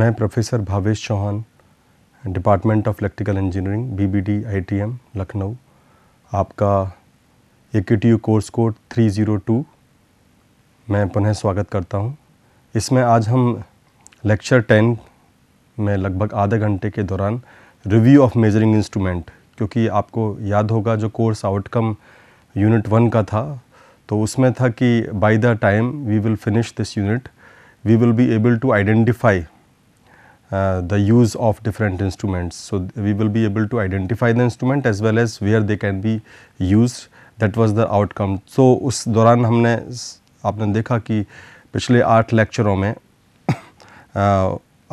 मैं professor Bhavesh Chauhan department of electrical engineering BBD ITM Lucknow आपका a course code 302 मैं पुनः स्वागत करता हूं। इसमें आज हम लेक्चर 10 में लगभग आधे घंटे के दौरान रिव्यू ऑफ मेजरिंग इंस्ट्रूमेंट क्योंकि आपको याद होगा जो कोर्स आउटकम यूनिट वन का था तो उसमें था कि by the time we will finish this unit we will be able to identify Uh, the use of different instruments. So, we will be able to identify the instrument as well as where they can be used that was the outcome. So, उस दौरान हमने आपने देखा कि पिछले आठ लेक्चरों में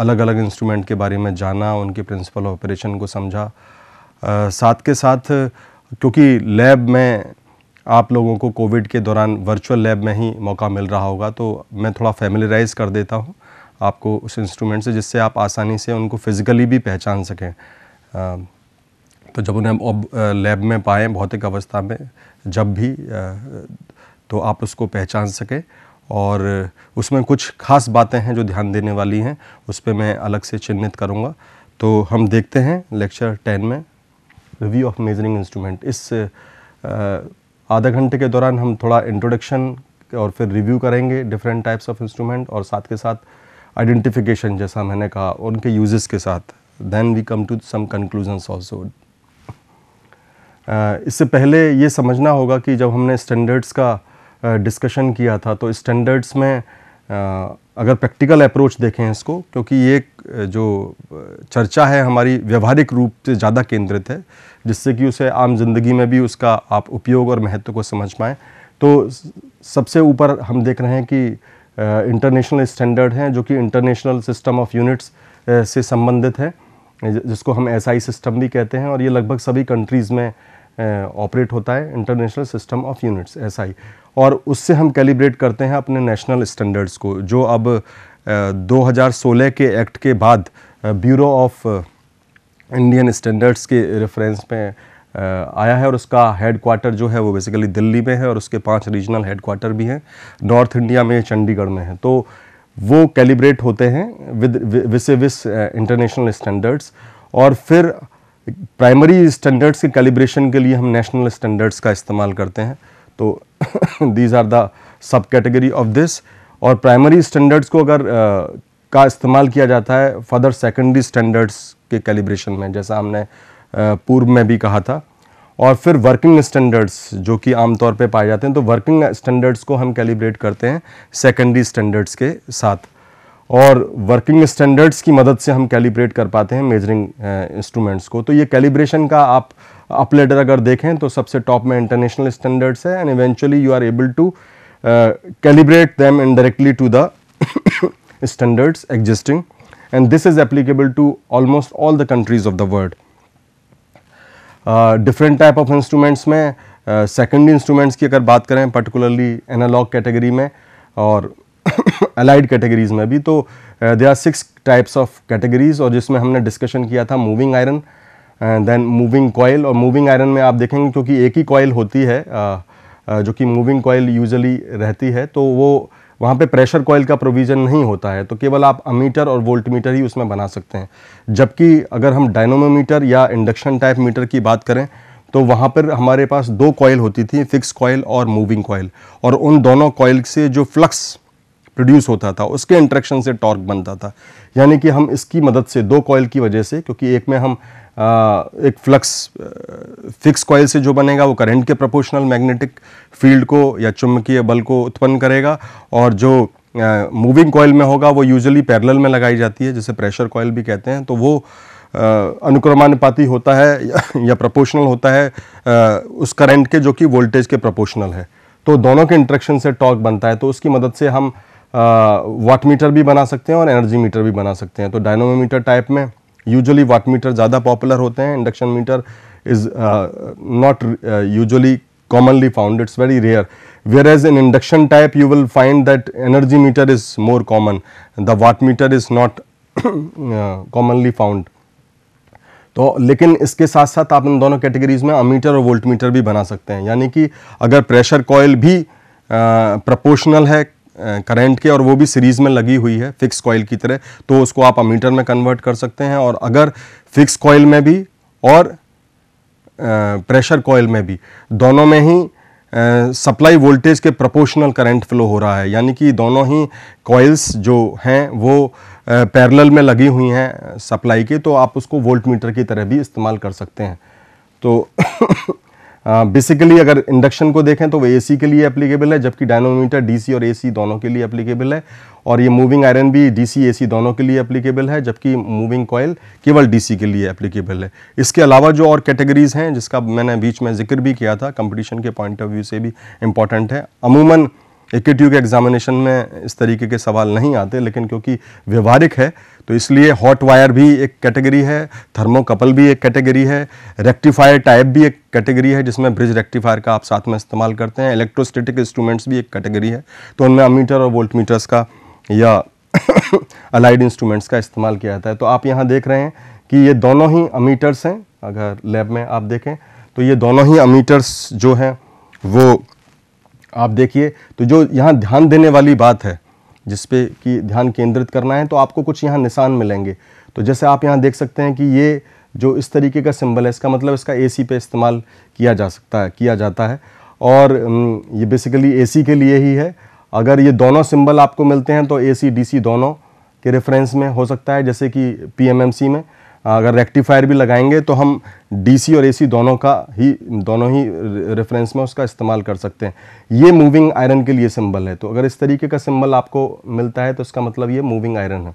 अलग अलग इंस्ट्रूमेंट के बारे में जाना उनके प्रिंसिपल ऑपरेशन को समझा आ, uh, साथ के साथ क्योंकि लैब में आप लोगों को कोविड के दौरान वर्चुअल लैब में ही मौका मिल रहा होगा तो मैं थोड़ा फैमिलराइज कर देता हूँ आपको उस इंस्ट्रूमेंट से जिससे आप आसानी से उनको फिज़िकली भी पहचान सकें तो जब उन्हें अब लैब में पाएँ भौतिक अवस्था में जब भी तो आप उसको पहचान सकें और उसमें कुछ ख़ास बातें हैं जो ध्यान देने वाली हैं उस पर मैं अलग से चिन्हित करूँगा तो हम देखते हैं लेक्चर टेन में रिव्यू ऑफ मेजरिंग इंस्ट्रूमेंट इस आधा घंटे के दौरान हम थोड़ा इंट्रोडक्शन और फिर रिव्यू करेंगे डिफरेंट टाइप्स ऑफ इंस्ट्रूमेंट और साथ के साथ आइडेंटिफिकेशन जैसा मैंने कहा उनके यूजेस के साथ then we come to some conclusions also इससे पहले ये समझना होगा कि जब हमने स्टैंडर्ड्स का डिस्कशन uh, किया था तो स्टैंडर्ड्स में uh, अगर प्रैक्टिकल अप्रोच देखें इसको क्योंकि ये uh, जो uh, चर्चा है हमारी व्यवहारिक रूप से ज़्यादा केंद्रित है जिससे कि उसे आम जिंदगी में भी उसका आप उपयोग और महत्व को समझ पाएँ तो सबसे ऊपर हम देख रहे हैं कि इंटरनेशनल स्टैंडर्ड हैं जो कि इंटरनेशनल सिस्टम ऑफ यूनिट्स से संबंधित है जिसको हम एस सिस्टम भी कहते हैं और ये लगभग सभी कंट्रीज़ में ऑपरेट होता है international system of units S और उससे हम कैलिब्रेट करते हैं अपने नेशनल स्टैंडर्ड्स को जो अब आ, 2016 के एक्ट के बाद ब्यूरो ऑफ इंडियन स्टैंडर्ड्स के रेफरेंस में आया है और उसका हेड क्वार्टर जो है वो बेसिकली दिल्ली में है और उसके पांच रीजनल हेड क्वार्टर भी हैं नॉर्थ इंडिया में चंडीगढ़ में है तो वो कैलिब्रेट होते हैं विद विस विस इंटरनेशनल स्टैंडर्ड्स और फिर प्राइमरी स्टैंडर्ड्स के कैलिब्रेशन के लिए हम नेशनल स्टैंडर्ड्स का इस्तेमाल करते हैं तो these are the sub category of this और प्राइमरी स्टैंडर्ड्स को अगर uh, का इस्तेमाल किया जाता है फर्दर सेकेंडरी स्टैंडर्ड्स के कैलिब्रेशन में जैसा हमने पूर्व में भी कहा था और फिर वर्किंग स्टैंडर्ड्स जो कि आमतौर पे पाए जाते हैं तो वर्किंग स्टैंडर्ड्स को हम कैलिब्रेट करते हैं सेकेंडरी स्टैंडर्ड्स के साथ और वर्किंग स्टैंडर्ड्स की मदद से हम कैलिब्रेट कर पाते हैं मेजरिंग इंस्ट्रूमेंट्स को तो ये कैलिब्रेशन का आप अपलेटर अगर देखें तो सबसे टॉप में इंटरनेशनल स्टैंडर्ड्स है and eventually you are able to calibrate them indirectly to the standards existing and this is applicable to almost all the countries of the world different type of instruments में second uh, instruments की अगर बात करें particularly analogue category में और allied categories में भी तो they are six types of categories और जिसमें हमने डिस्कशन किया था moving iron and then moving coil और मूविंग आयरन में आप देखेंगे क्योंकि एक ही कॉयल होती है uh, uh, जो कि मूविंग कॉयल यूजली रहती है तो वो वहाँ पे प्रेशर कॉयल का प्रोविज़न नहीं होता है तो केवल आप अमीटर और वोल्ट मीटर ही उसमें बना सकते हैं जबकि अगर हम डायनोमोमीटर या इंडक्शन टाइप मीटर की बात करें तो वहाँ पर हमारे पास दो कॉयल होती थी फिक्स कॉयल और मूविंग कॉयल और उन दोनों कॉयल से जो फ्लक्स प्रोड्यूस होता था उसके इंट्रेक्शन से टॉर्क बनता था यानी कि हम इसकी मदद से दो कॉयल की वजह से क्योंकि एक में हम आ, एक फ्लक्स फिक्स कॉयल से जो बनेगा वो करंट के प्रोपोर्शनल मैग्नेटिक फील्ड को या चुंबकीय बल को उत्पन्न करेगा और जो मूविंग uh, कॉयल में होगा वो यूजुअली पैरेलल में लगाई जाती है जिसे प्रेशर कॉयल भी कहते हैं तो वो uh, अनुक्रमानुपाती होता है या, या प्रोपोर्शनल होता है uh, उस करंट के जो कि वोल्टेज के प्रोपोर्शनल है तो दोनों के इंट्रेक्शन से टॉर्क बनता है तो उसकी मदद से हम वाट मीटर भी बना सकते हैं और एनर्जी मीटर भी बना सकते हैं तो डायनोमीटर टाइप में यूजुअली वाट मीटर ज़्यादा पॉपुलर होते हैं induction meter is uh, not uh, usually commonly found, it's very rare. Whereas in induction type you will find that energy meter is more common, the watt meter is not uh, commonly found. तो लेकिन इसके साथ साथ आप इन दोनों categories में ammeter और voltmeter भी बना सकते हैं यानी कि अगर प्रेशर कॉयल भी प्रोपोर्शनल है करंट के और वो भी सीरीज़ में लगी हुई है फिक्स कॉयल की तरह तो उसको आप अमीटर में कन्वर्ट कर सकते हैं और अगर फिक्स कॉयल में भी और प्रेशर कॉयल में भी दोनों में ही सप्लाई वोल्टेज के प्रोपोर्शनल करंट फ्लो हो रहा है यानी कि दोनों ही कॉयल्स जो हैं वो पैरेलल में लगी हुई हैं सप्लाई के तो आप उसको वोल्ट मीटर की तरह भी इस्तेमाल कर सकते हैं तो बेसिकली अगर इंडक्शन को देखें तो वो एसी के लिए एप्लीकेबल है जबकि डायनोमीटर डीसी और एसी दोनों के लिए एप्लीकेबल है और ये मूविंग आयरन भी डीसी एसी दोनों के लिए एप्लीकेबल है जबकि मूविंग कॉयल केवल डीसी के लिए एप्लीकेबल है इसके अलावा जो और कैटेगरीज़ हैं जिसका मैंने बीच में जिक्र भी किया था कंपटीशन के पॉइंट ऑफ व्यू से भी इम्पॉर्टेंट है अमूमन ए के के एग्जामिनेशन में इस तरीके के सवाल नहीं आते लेकिन क्योंकि व्यवहारिक है तो इसलिए हॉट वायर भी एक कैटेगरी है थर्मोकपल भी एक कैटेगरी है रेक्टिफायर टाइप भी एक कैटेगरी है जिसमें ब्रिज रेक्टिफायर का आप साथ में इस्तेमाल करते हैं इलेक्ट्रोस्टेटिक इंस्ट्रूमेंट्स भी एक कैटेगरी है तो उनमें अमीटर और वोल्टमीटर्स का या अलाइड इंस्ट्रूमेंट्स का इस्तेमाल किया जाता है तो आप यहाँ देख रहे हैं कि ये दोनों ही अमीटर्स हैं अगर लैब में आप देखें तो ये दोनों ही अमीटर्स जो हैं वो आप देखिए तो जो यहाँ ध्यान देने वाली बात है जिस पे कि ध्यान केंद्रित करना है तो आपको कुछ यहाँ निशान मिलेंगे तो जैसे आप यहाँ देख सकते हैं कि ये जो इस तरीके का सिंबल है इसका मतलब इसका एसी पे इस्तेमाल किया जा सकता है किया जाता है और ये बेसिकली एसी के लिए ही है अगर ये दोनों सिंबल आपको मिलते हैं तो ए सी डी सी दोनों के रेफरेंस में हो सकता है जैसे कि पी एम एम सी में अगर रेक्टिफायर भी लगाएंगे तो हम डी सी और ए सी दोनों का ही दोनों ही रेफरेंस में उसका इस्तेमाल कर सकते हैं ये मूविंग आयरन के लिए सिंबल है तो अगर इस तरीके का सिंबल आपको मिलता है तो इसका मतलब ये मूविंग आयरन है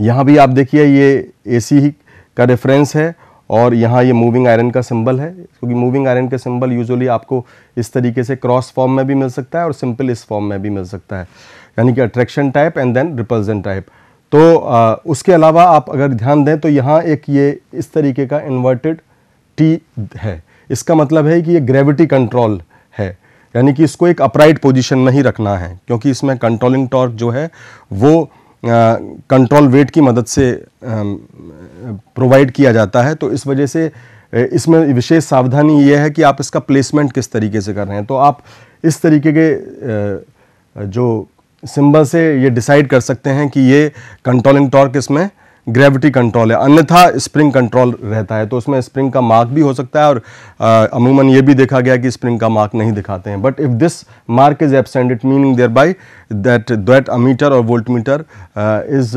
यहाँ भी आप देखिए ये ए सी का रेफरेंस है और यहाँ ये मूविंग आयरन का सिंबल है क्योंकि मूविंग आयरन का सिंबल यूजुअली आपको इस तरीके से क्रॉस फॉर्म में भी मिल सकता है और सिंपल इस फॉर्म में भी मिल सकता है यानी कि attraction type and then repulsion type तो आ, उसके अलावा आप अगर ध्यान दें तो यहाँ एक ये इस तरीके का इन्वर्टेड टी है इसका मतलब है कि ये ग्रेविटी कंट्रोल है यानी कि इसको एक अपराइट पोजीशन में ही रखना है क्योंकि इसमें कंट्रोलिंग टॉर्क जो है वो कंट्रोल वेट की मदद से प्रोवाइड किया जाता है तो इस वजह से इसमें विशेष सावधानी ये है कि आप इसका प्लेसमेंट किस तरीके से कर रहे हैं तो आप इस तरीके के जो सिंबल से ये डिसाइड कर सकते हैं कि ये कंट्रोलिंग टॉर्क इसमें ग्रेविटी कंट्रोल है अन्यथा स्प्रिंग कंट्रोल रहता है तो उसमें स्प्रिंग का मार्क भी हो सकता है और अमूमन ये भी देखा गया कि स्प्रिंग का मार्क नहीं दिखाते हैं but if this mark is absent it meaning thereby that that ammeter और voltmeter is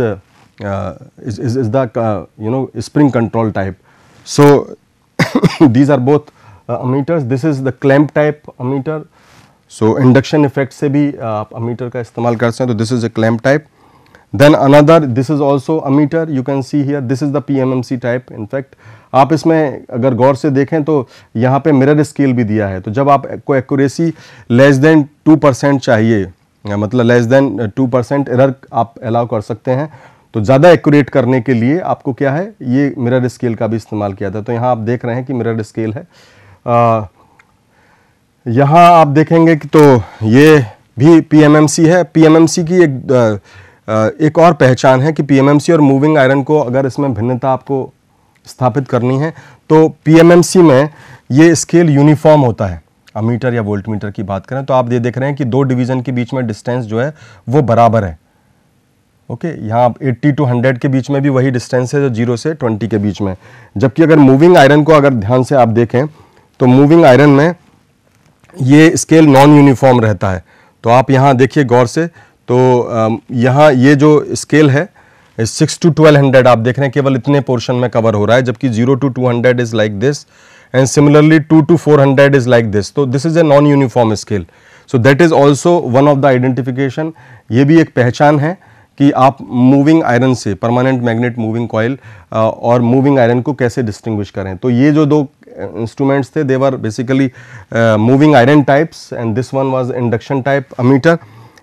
is, is, is the uh, you know spring control type. So, these are both uh, ammeters this is the clamp type ammeter. So, induction effect से भी uh, ammeter ka istamal kar सकते this is a clamp type. Then another this is also ammeter you can see here this is the PMMC type in fact आप इसमें अगर गौर से देखें तो यहाँ पे मिरर स्केल भी दिया है तो जब आपको एक्यूरेसी लेस देन 2 परसेंट चाहिए मतलब लेस देन 2 परसेंट एरर आप अलाउ कर सकते हैं तो ज़्यादा एक्यूरेट करने के लिए आपको क्या है ये मिरर स्केल का भी इस्तेमाल किया था तो यहाँ आप देख रहे हैं कि मिरर स्केल है यहाँ आप देखेंगे कि तो ये भी पीएमएमसी है पीएमएमसी की एक आ, एक और पहचान है कि पीएमएमसी और मूविंग आयरन को अगर इसमें भिन्नता आपको स्थापित करनी है तो पी में ये स्केल यूनिफॉर्म होता है अमीटर या वोल्टमीटर की बात करें तो आप ये देख रहे हैं कि दो डिवीज़न के बीच में डिस्टेंस जो है वो बराबर है ओके okay, यहाँ 80 टू 100 के बीच में भी वही डिस्टेंस है जो जीरो से 20 के बीच में जबकि अगर मूविंग आयरन को अगर ध्यान से आप देखें तो मूविंग आयरन में ये स्केल नॉन यूनिफॉर्म रहता है तो आप यहाँ देखिए गौर से तो यहाँ ये जो स्केल है सिक्स टू ट्वेल्व हंड्रेड आप देख रहे हैं केवल इतने पोर्शन में कवर हो रहा है जबकि zero to two hundred is like this and similarly two to four hundred is like this तो this is a non uniform scale so that is also one of the identification ये भी एक पहचान है कि आप मूविंग आयरन से permanent magnet moving coil और मूविंग आयरन को कैसे डिस्टिंग्विश करें तो ये जो दो इंस्ट्रूमेंट्स uh, थे they were basically moving iron types and this one was induction type ammeter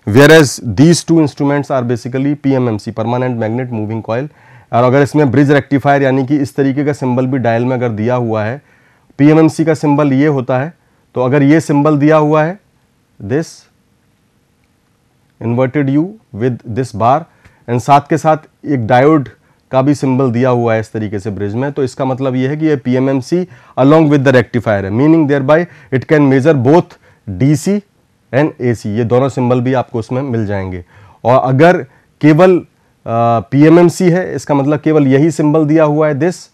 whereas these two instruments are basically PMMC permanent magnet moving coil और अगर इसमें ब्रिज रेक्टिफायर यानी कि इस तरीके का सिंबल भी डायल में अगर दिया हुआ है पीएमएमसी का सिंबल ये होता है तो अगर ये सिंबल दिया हुआ है this inverted U with this bar and साथ के साथ एक डायोड का भी सिंबल दिया हुआ है इस तरीके से ब्रिज में तो इसका मतलब ये है कि ये P M M C along with the rectifier है meaning thereby it can measure both D C and A C ये दोनों सिंबल भी आपको उसमें मिल जाएंगे और अगर केवल पी एम एम सी है इसका मतलब केवल यही सिंबल दिया हुआ है दिस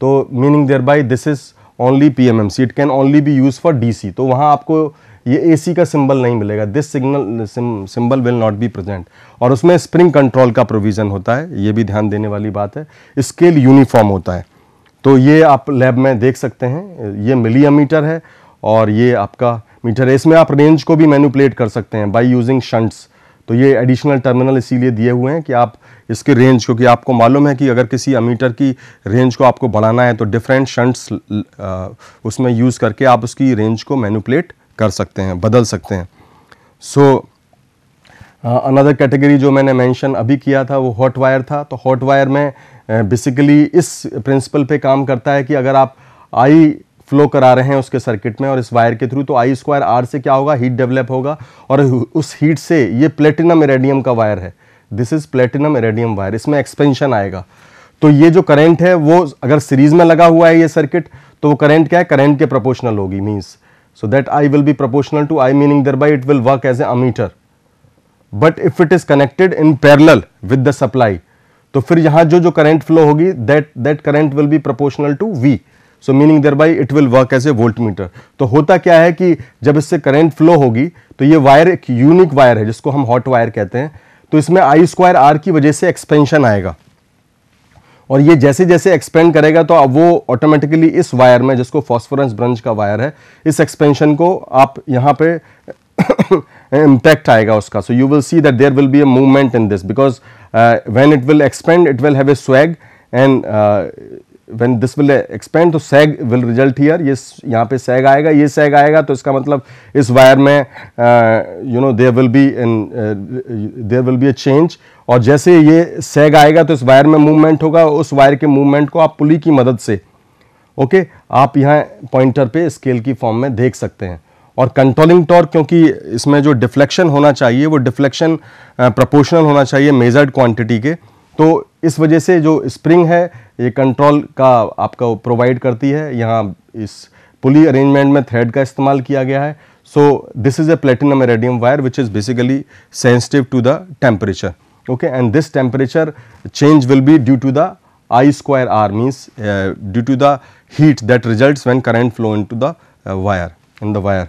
तो meaning thereby this is only P M M C it can only be use for D C तो वहाँ आपको ये एसी का सिंबल नहीं मिलेगा this signal symbol will not be present और उसमें स्प्रिंग कंट्रोल का प्रोविज़न होता है ये भी ध्यान देने वाली बात है स्केल यूनिफॉर्म होता है तो ये आप लैब में देख सकते हैं ये मिलीमीटर है और ये आपका मीटर है इसमें आप रेंज को भी मैनुपलेट कर सकते हैं बाई यूजिंग शंट्स तो ये एडिशनल टर्मिनल इसीलिए दिए हुए हैं कि आप इसके रेंज क्योंकि आपको मालूम है कि अगर किसी अमीटर की रेंज को आपको बढ़ाना है तो डिफरेंट शंट्स uh, उसमें यूज़ करके आप उसकी रेंज को मैनुपलेट कर सकते हैं बदल सकते हैं सो अनदर कैटेगरी जो मैंने मेंशन अभी किया था वो हॉट वायर था तो हॉट वायर में बेसिकली uh, इस प्रिंसिपल पे काम करता है कि अगर आप आई फ्लो करा रहे हैं उसके सर्किट में और इस वायर के थ्रू तो आई स्क्वायर आर से क्या होगा हीट डेवलप होगा और उस हीट से ये प्लेटिनम इरेडियम का वायर है this is platinum iridium wire इसमें एक्सपेंशन आएगा तो ये जो करंट है वो अगर सीरीज में लगा हुआ है ये सर्किट तो वो करंट क्या है करंट के प्रोपोर्शनल होगी means So, that I will be proportional to I meaning thereby it will work as a ammeter. But if it is connected in parallel with the supply, to fir yahan jo jo current flow hogi that that current will be proportional to V. So meaning thereby it will work as a voltmeter. to hota kya hai ki jab isse current flow hogi to ye wire ek unique wire hai jisko hum hot wire kehte hain to isme I square R ki wajah se expansion aayega और ये जैसे जैसे expand करेगा तो अब वो automatically इस wire में जिसको फॉस्फोरस ब्रंज का वायर है इस एक्सपेंशन को आप यहाँ पे इम्पैक्ट आएगा उसका so you will see that there will be a movement in this because when it will expand it will have a sag and when this will expand तो sag will result here ये यहाँ पे sag आएगा ये sag आएगा तो इसका मतलब इस वायर में you know there will be there will be a change और जैसे ये sag आएगा तो इस वायर में मूवमेंट होगा उस वायर के मूवमेंट को आप पुली की मदद से ओके okay, आप यहाँ पॉइंटर पे स्केल की फॉर्म में देख सकते हैं और कंट्रोलिंग टॉर्क क्योंकि इसमें जो डिफ्लेक्शन होना चाहिए वो डिफ्लेक्शन प्रोपोर्शनल uh, होना चाहिए मेजर्ड क्वांटिटी के तो इस वजह से जो स्प्रिंग है ये कंट्रोल का आपका प्रोवाइड करती है यहाँ इस पुली अरेंजमेंट में थ्रेड का इस्तेमाल किया गया है so this is a platinum radium wire which is basically sensitive to the temperature okay and this temperature change will be due to the I square R means due to the heat that result when current flow into the wire in the wire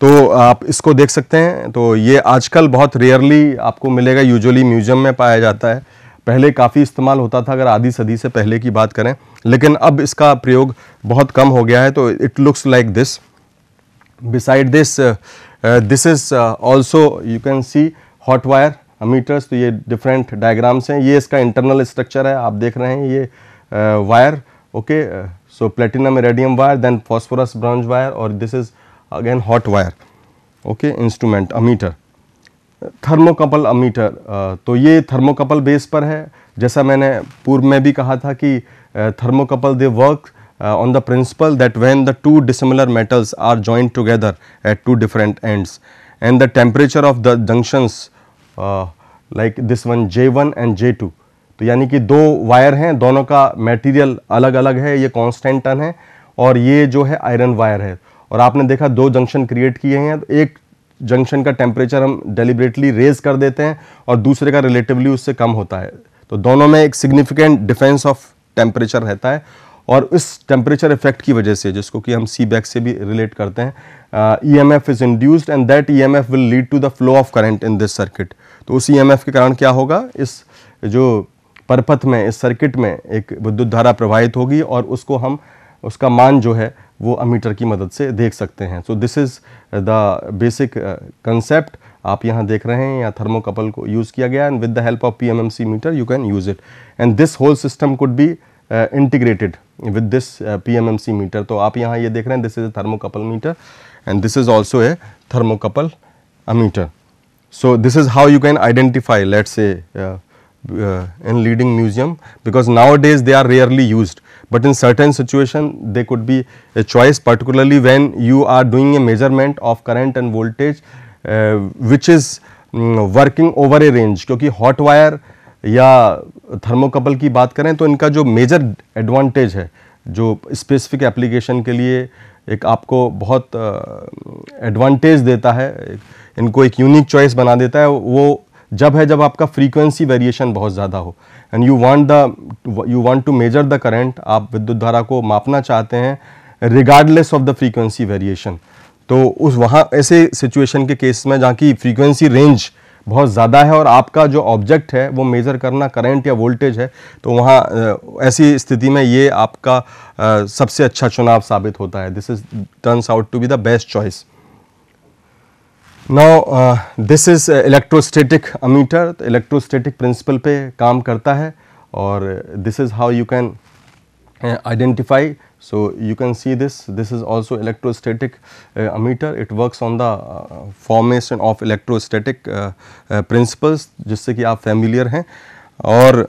तो आप इसको देख सकते हैं तो ये आजकल बहुत रेयरली आपको मिलेगा यूजअली म्यूजियम में पाया जाता है पहले काफ़ी इस्तेमाल होता था अगर आधी सदी से पहले की बात करें लेकिन अब इसका प्रयोग बहुत कम हो गया है तो it looks like this beside this this is also you can see hot wire meters तो ये डिफरेंट डायग्राम्स हैं ये इसका इंटरनल स्ट्रक्चर है आप देख रहे हैं ये wire okay so platinum radium wire then phosphorus bronze wire और this is again hot wire okay instrument ammeter thermocouple ammeter तो ये थर्मोकपल बेस पर है जैसा मैंने पूर्व में भी कहा था कि thermocouple they work on the principle that when the two dissimilar metals are joint together at two different ends and the temperature of the junctions like this one J one and J two तो यानी कि दो wire हैं दोनों का material अलग अलग है ये कॉन्स्टेंटन है और ये जो है आयरन वायर है और आपने देखा दो जंक्शन क्रिएट किए हैं एक जंक्शन का टेम्परेचर हम डेलीबरेटली रेज कर देते हैं और दूसरे का रिलेटिवली उससे कम होता है तो दोनों में एक सिग्निफिकेंट डिफेंस ऑफ टेम्परेचर रहता है और इस टेम्परेचर इफेक्ट की वजह से जिसको कि हम सी बैक से भी रिलेट करते हैं E M F is induced and that E M F will lead to the flow of current in this circuit तो उस ई एम एफ के कारण क्या होगा इस जो परपथ में इस सर्किट में एक विद्युत धारा प्रवाहित होगी और उसको हम उसका मान जो है वो अमीटर की मदद से देख सकते हैं so this is the basic concept आप यहाँ देख रहे हैं यहाँ थर्मोकपल को यूज़ किया गया and with the help of PMMC meter you can use it and this whole system could be integrated with this PMMC meter तो आप यहाँ ये देख रहे हैं this is a thermocouple meter and this is also a thermocouple ammeter so this is how you can identify let's a in leading museum because nowadays they are rarely rarely but in certain situation they could be a choice particularly when you are doing a measurement of current and voltage uh, which is um, working over a range kyunki hot wire ya thermocouple ki baat kare to inka jo major advantage hai jo specific application ke liye एक आपको बहुत advantage uh, देता है इनको एक unique choice बना देता है वो जब है जब आपका फ्रीक्वेंसी वेरिएशन बहुत ज़्यादा हो and you want the you want to measure the current आप विद्युत धारा को मापना चाहते हैं regardless of the frequency variation तो उस वहाँ ऐसे सिचुएशन के केस में जहाँ की फ्रीक्वेंसी रेंज बहुत ज़्यादा है और आपका जो ऑब्जेक्ट है वो मेज़र करना करंट या वोल्टेज है तो वहाँ ऐसी स्थिति में ये आपका सबसे अच्छा चुनाव साबित होता है this is turns out to be the best choice now this is electrostatic ammeter electrostatic principle पे काम करता है और this is how you can identify so you can see this this is also electrostatic ammeter it works on the formation of electrostatic principles जिससे कि आप familiar हैं और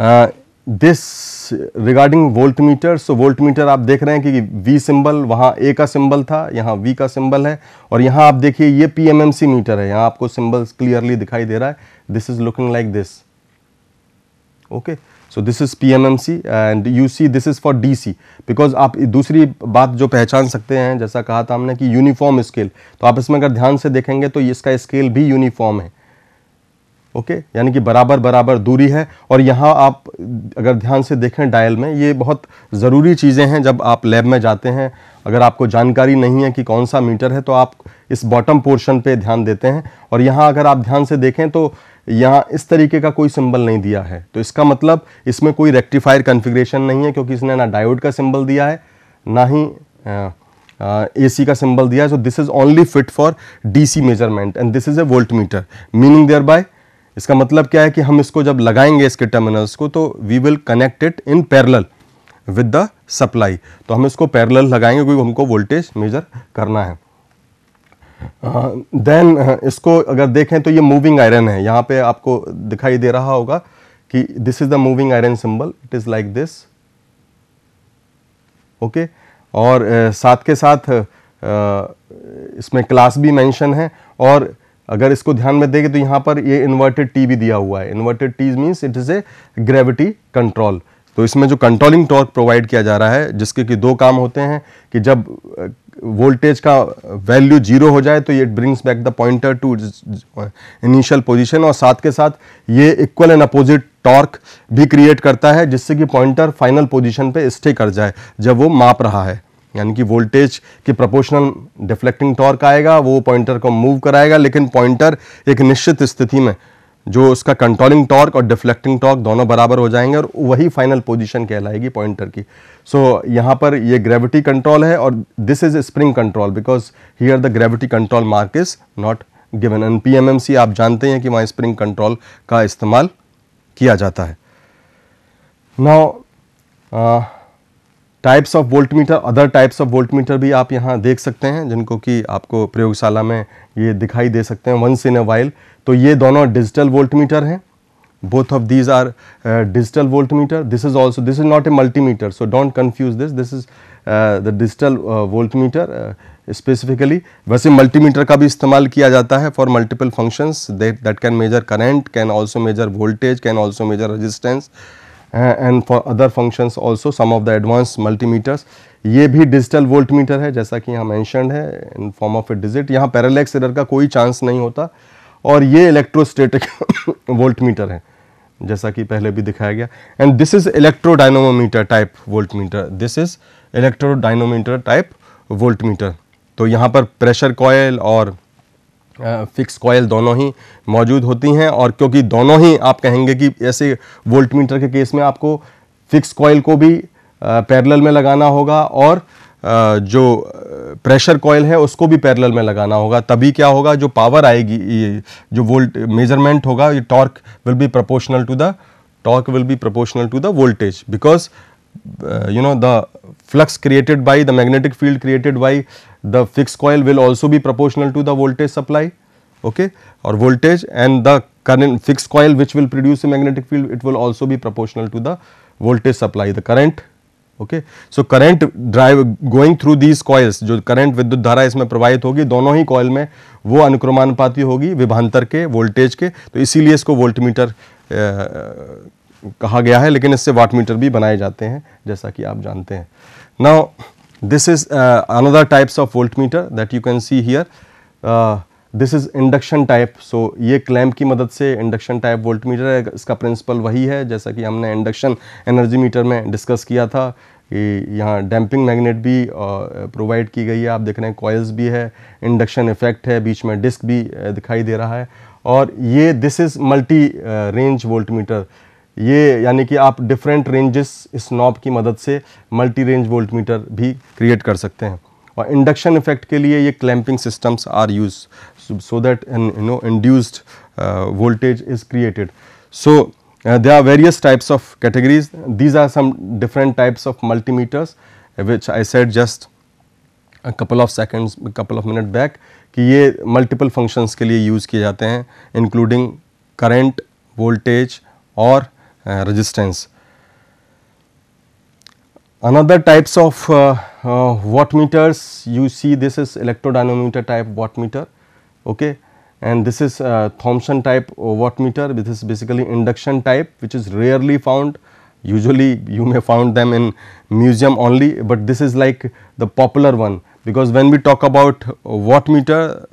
uh, this regarding volt meter so volt meter आप देख रहे हैं कि वी सिंबल वहाँ ए का सिंबल था यहाँ वी का सिंबल है और यहाँ आप देखिए ये पीएमएमसी मीटर है यहाँ आपको सिंबल्स क्लियरली दिखाई दे रहा है this is looking like this okay so this is P M M C and you see this is for D C because आप दूसरी बात जो पहचान सकते हैं जैसा कहा था हमने कि यूनिफॉर्म स्केल तो आप इसमें अगर ध्यान से देखेंगे तो इसका स्केल भी यूनिफॉर्म है ओके यानी कि बराबर बराबर दूरी है और यहाँ आप अगर ध्यान से देखें डायल में ये बहुत ज़रूरी चीज़ें हैं जब आप लैब में जाते हैं अगर आपको जानकारी नहीं है कि कौन सा मीटर है तो आप इस बॉटम पोर्शन पे ध्यान देते हैं और यहाँ अगर आप ध्यान से देखें तो यहाँ इस तरीके का कोई सिंबल नहीं दिया है तो इसका मतलब इसमें कोई रेक्टिफायर कन्फिग्रेशन नहीं है क्योंकि इसने ना डायोड का सिंबल दिया है ना ही ए सी का सिंबल दिया है so this is only fit for D C measurement and this is a volt meter meaning thereby इसका मतलब क्या है कि हम इसको जब लगाएंगे इसके टर्मिनल्स को तो we will connect it in parallel with the supply तो हम इसको पैरल लगाएंगे क्योंकि हमको वोल्टेज मेजर करना है देन uh, uh, इसको अगर देखें तो ये मूविंग आयरन है यहाँ पे आपको दिखाई दे रहा होगा कि this is the moving iron symbol it is like this okay और uh, साथ के साथ uh, इसमें क्लास भी मेंशन है और अगर इसको ध्यान में देखें तो यहाँ पर ये इन्वर्टेड टी भी दिया हुआ है inverted T means it is a gravity control तो इसमें जो कंट्रोलिंग टॉर्क प्रोवाइड किया जा रहा है जिसके कि दो काम होते हैं कि जब वोल्टेज का वैल्यू जीरो हो जाए तो ये brings back the pointer to initial position और साथ के साथ ये इक्वल एंड अपोजिट टॉर्क भी क्रिएट करता है जिससे कि पॉइंटर फाइनल पोजीशन पे स्टे कर जाए जब वो माप रहा है यानी कि वोल्टेज के प्रोपोर्शनल डिफ्लेक्टिंग टॉर्क आएगा वो पॉइंटर को मूव कराएगा लेकिन पॉइंटर एक निश्चित स्थिति में जो उसका कंट्रोलिंग टॉर्क और डिफ्लेक्टिंग टॉर्क दोनों बराबर हो जाएंगे और वही फाइनल पोजीशन कहलाएगी पॉइंटर की सो so, यहाँ पर ये ग्रेविटी कंट्रोल है और this is spring control because here the gravity control mark is not given and P आप जानते हैं कि वहाँ स्प्रिंग कंट्रोल का इस्तेमाल किया जाता है now types of voltmeter other types of voltmeter भी आप यहाँ देख सकते हैं जिनको कि आपको प्रयोगशाला में ये दिखाई दे सकते हैं वंस इन अ वाइल तो ये दोनों डिजिटल वोल्टमीटर हैं both of these are digital voltmeter this is also this is not a multimeter so don't confuse this this is the digital voltmeter specifically वैसे मल्टीमीटर का भी इस्तेमाल किया जाता है for multiple functions that can measure current can also measure voltage can also measure resistance and for other functions also some of the advance multimeters ये भी digital voltmeter है जैसा कि यहाँ मैंशनड है in form of a digit यहाँ parallax error का कोई चांस नहीं होता और ये इलेक्ट्रोस्टेटिक वोल्टमीटर है जैसा कि पहले भी दिखाया गया and this is electrodynamometer type voltmeter this is electrodynamometer type voltmeter तो यहाँ पर प्रेशर कॉयल और फिक्स कॉयल दोनों ही मौजूद होती हैं और क्योंकि दोनों ही आप कहेंगे कि ऐसे वोल्ट मीटर के केस में आपको फिक्स कॉयल को भी पैरेलल में लगाना होगा और जो प्रेशर कॉयल है उसको भी पैरेलल में लगाना होगा तभी क्या होगा जो पावर आएगी जो वोल्ट मेजरमेंट होगा ये torque will be proportional to the torque will be proportional to the voltage because uh, you know the flux created by the magnetic field created by the fixed coil will also be proportional to the voltage supply okay or voltage and the current fixed coil which will produce a magnetic field it will also be proportional to the voltage supply the current okay so current drive going through these coils jo current vidyut dhara isme pravahit hogi dono hi coil mein wo वो अनुक्रमानुपाती होगी विभांतर के voltage के तो इसीलिए इसको voltmeter कहा गया है लेकिन इससे वाट मीटर भी बनाए जाते हैं जैसा कि आप जानते हैं now this is another types of volt meter that you can see here this is induction type so ये क्लैम्प की मदद से इंडक्शन टाइप वोल्ट मीटर है इसका प्रिंसिपल वही है जैसा कि हमने इंडक्शन एनर्जी मीटर में डिस्कस किया था कि यहाँ डैम्पिंग मैग्नेट भी प्रोवाइड uh, की गई है आप देख रहे हैं कॉयल्स भी है इंडक्शन इफेक्ट है बीच में डिस्क भी uh, दिखाई दे रहा है और ये this is multi range volt meter ये यानी कि आप डिफरेंट रेंजेस इस नॉब की मदद से मल्टी रेंज वोल्ट मीटर भी क्रिएट कर सकते हैं और इंडक्शन इफेक्ट के लिए ये clamping systems are use so that no induced voltage is created so they are various types of categories these are some different types of multi meters which I said just couple of seconds couple of minute back कि ये multiple functions के लिए use किए जाते हैं including current voltage और Uh, resistance. Another types of uh, uh, watt meters you see this is electrodynamometer type watt meter okay and this is uh, Thomson type watt meter this is basically induction type which is rarely found usually you may find them in museum only but this is like the popular one because when we talk about watt meter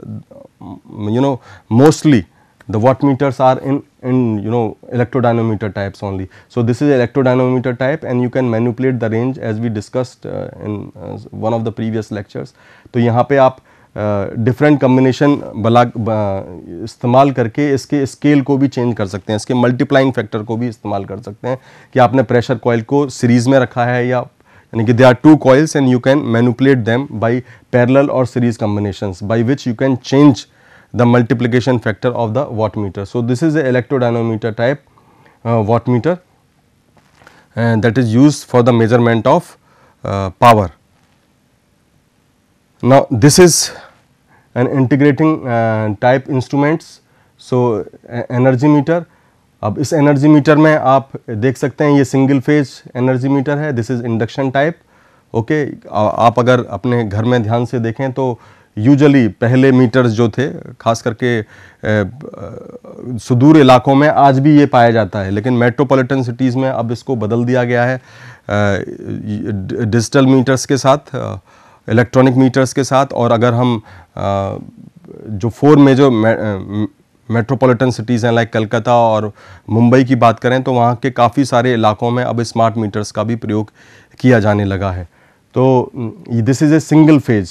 you know mostly the watt meters are in in you know electrodynamometer types only so this is electrodynamometer type and you can manipulate the range as we discussed uh, in uh, one of the previous lectures to yahan pe aap different combination बला इस्तेमाल करके इसके scale को भी change कर सकते हैं इसके मल्टीप्लाइंग फैक्टर को भी इस्तेमाल कर सकते हैं कि आपने प्रेशर कॉयल को सीरीज़ में रखा है या यानी कि they are two coils and you can manipulate them by parallel और series combination by which you can change the multiplication factor of the wattmeter. So, this is the electrodynamometer type uh, wattmeter and that is used for the measurement of uh, power. Now, this is an integrating uh, type instruments. So, energy meter अब इस energy meter में आप देख सकते हैं ये single phase energy meter है this is induction type okay आप अगर अपने घर में ध्यान से देखें तो यूजली पहले मीटर्स जो थे खास करके सुदूर इलाकों में आज भी ये पाया जाता है लेकिन मेट्रोपॉलिटन सिटीज़ में अब इसको बदल दिया गया है डिजिटल मीटर्स के साथ इलेक्ट्रॉनिक मीटर्स के साथ और अगर हम जो फोर मेजर मेट्रोपॉलिटन सिटीज़ हैं लाइक कलकत्ता और मुंबई की बात करें तो वहाँ के काफ़ी सारे इलाकों में अब स्मार्ट मीटर्स का भी प्रयोग किया जाने लगा है तो this is a single phase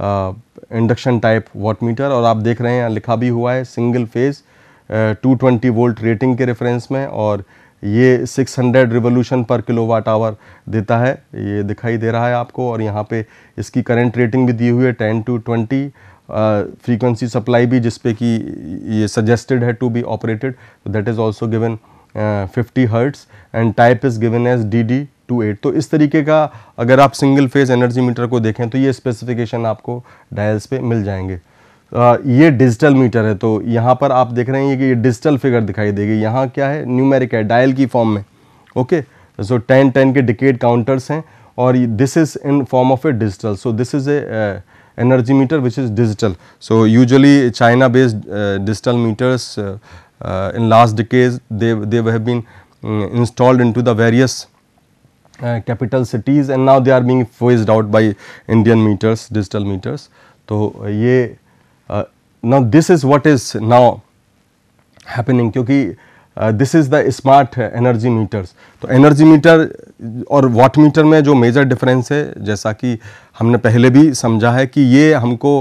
induction type watt meter और आप देख रहे हैं यहाँ लिखा भी हुआ है सिंगल फेज़ 220 वोल्ट रेटिंग के रेफरेंस में और ये 600 रिवोल्यूशन पर किलोवाट आवर देता है ये दिखाई दे रहा है आपको और यहाँ पे इसकी करंट रेटिंग भी दी हुई है 10 टू 20 फ्रीक्वेंसी सप्लाई भी जिसपे कि ये सजेस्टेड है to be operated that is also given 50 hertz and type is given as D D two eight तो इस तरीके का अगर आप सिंगल फेज एनर्जी मीटर को देखें तो ये स्पेसिफिकेशन आपको डायल्स पे मिल जाएंगे आ, ये डिजिटल मीटर है तो यहाँ पर आप देख रहे हैं कि ये डिजिटल फिगर दिखाई देगी यहाँ क्या है न्यूमेरिक है डायल की फॉर्म में ओके सो टेन टेन के डिकेट काउंटर्स हैं और this is in form of a digital so this is a energy meter which is digital so usually China based digital meters in last decades in last decades they, they have the various mm, capital cities and now they are being phased out by Indian meters digital meters तो ये now this is what is now happening क्योंकि this is the smart energy meters तो energy meter और watt metre में जो major difference है जैसा कि हमने पहले भी समझा है कि ये हमको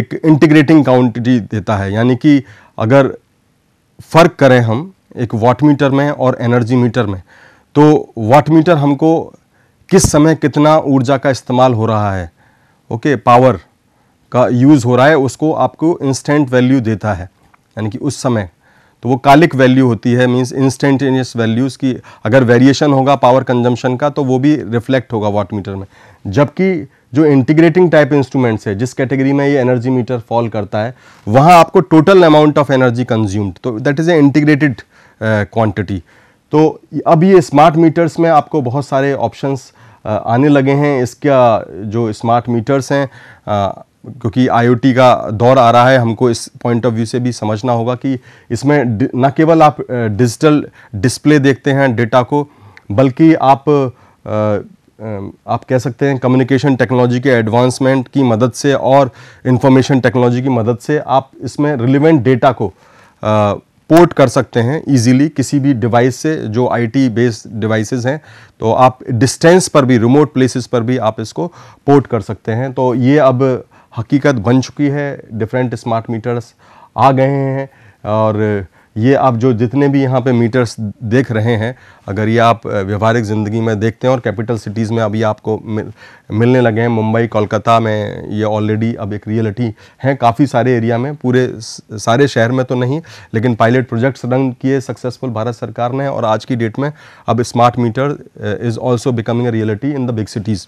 एक इंटीग्रेटिंग काउंटिटी देता है यानी कि अगर फ़र्क करें हम एक वाट मीटर में और एनर्जी मीटर में तो वाट मीटर हमको किस समय कितना ऊर्जा का इस्तेमाल हो रहा है ओके पावर का यूज़ हो रहा है उसको आपको इंस्टेंट वैल्यू देता है यानी कि उस समय तो वो कालिक वैल्यू होती है मींस इंस्टेंटेनियस वैल्यूज़ की अगर वेरिएशन होगा पावर कंजम्पशन का तो वो भी रिफ्लेक्ट होगा वाट मीटर में जबकि जो इंटीग्रेटिंग टाइप इंस्ट्रूमेंट्स है जिस कैटेगरी में ये एनर्जी मीटर फॉल करता है वहाँ आपको total amount of energy consumed तो that is a integrated quantity तो अब ये स्मार्ट मीटर्स में आपको बहुत सारे ऑप्शंस आने लगे हैं इसका जो स्मार्ट मीटर्स हैं क्योंकि आईओटी का दौर आ रहा है हमको इस पॉइंट ऑफ व्यू से भी समझना होगा कि इसमें न केवल आप डिजिटल डिस्प्ले देखते हैं डेटा को बल्कि आप आप कह सकते हैं कम्युनिकेशन टेक्नोलॉजी के एडवांसमेंट की मदद से और इंफॉर्मेशन टेक्नोलॉजी की मदद से आप इसमें रिलेवेंट डेटा को पोर्ट कर सकते हैं इजीली किसी भी डिवाइस से जो आईटी बेस्ड डिवाइसेस हैं तो आप डिस्टेंस पर भी रिमोट प्लेसेस पर भी आप इसको पोर्ट कर सकते हैं तो ये अब हकीकत बन चुकी है डिफरेंट स्मार्ट मीटर्स आ गए हैं और ये आप जो जितने भी यहाँ पे मीटर्स देख रहे हैं अगर ये आप व्यवहारिक ज़िंदगी में देखते हैं और कैपिटल सिटीज़ में अभी आपको मिल, मिलने लगे हैं मुंबई कोलकाता में ये ऑलरेडी अब एक रियलिटी हैं काफ़ी सारे एरिया में पूरे सारे शहर में तो नहीं लेकिन पायलट प्रोजेक्ट्स रन किए सक्सेसफुल भारत सरकार ने और आज की डेट में अब smart meter is also becoming reality in the big cities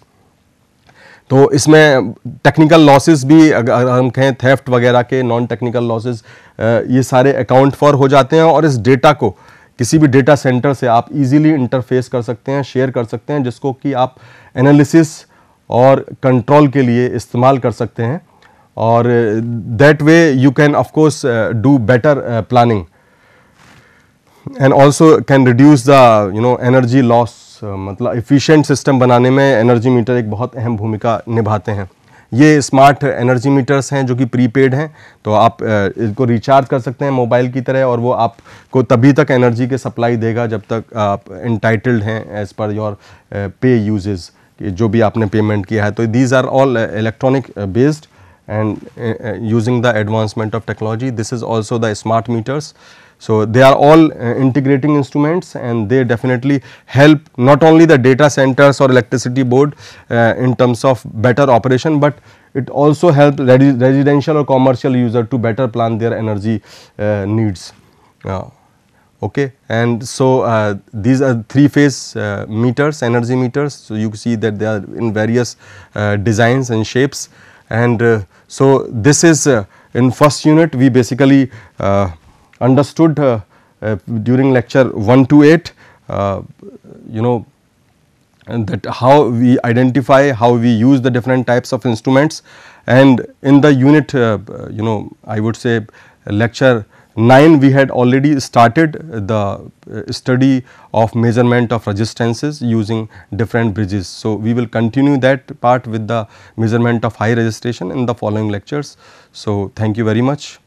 तो इसमें टेक्निकल लॉसेस भी अगर हम कहें थेफ्ट वगैरह के नॉन टेक्निकल लॉसेस ये सारे अकाउंट फॉर हो जाते हैं और इस डेटा को किसी भी डेटा सेंटर से आप इजीली इंटरफेस कर सकते हैं शेयर कर सकते हैं जिसको कि आप एनालिसिस और कंट्रोल के लिए इस्तेमाल कर सकते हैं और that way you can of course do better planning and also can reduce the you know energy loss मतलब इफ़िशेंट सिस्टम बनाने में एनर्जी मीटर एक बहुत अहम भूमिका निभाते हैं ये स्मार्ट एनर्जी मीटर्स हैं जो कि प्रीपेड हैं तो आप इनको रिचार्ज कर सकते हैं मोबाइल की तरह और वो आपको तभी तक एनर्जी के सप्लाई देगा जब तक आप इंटाइटल्ड हैं एज़ पर योर पे यूजेस जो भी आपने पेमेंट किया है तो these are all electronic based and using the advancement of technology this is also the smart meters So, they are all uh, integrating instruments and they definitely help not only the data centers or electricity board uh, in terms of better operation, but it also helps residential or commercial user to better plan their energy uh, needs. okay. And so, uh, these are three phase uh, meters, energy meters. So, you see that they are in various uh, designs and shapes and so this is in first unit we basically understood uh, uh, during lecture one to eight, uh, you know and that how we identify, how we use the different types of instruments and in the unit uh, you know I would say lecture 9 we had already started the study of measurement of resistances using different bridges. So, we will continue that part with the measurement of high resistance in the following lectures. So, thank you very much.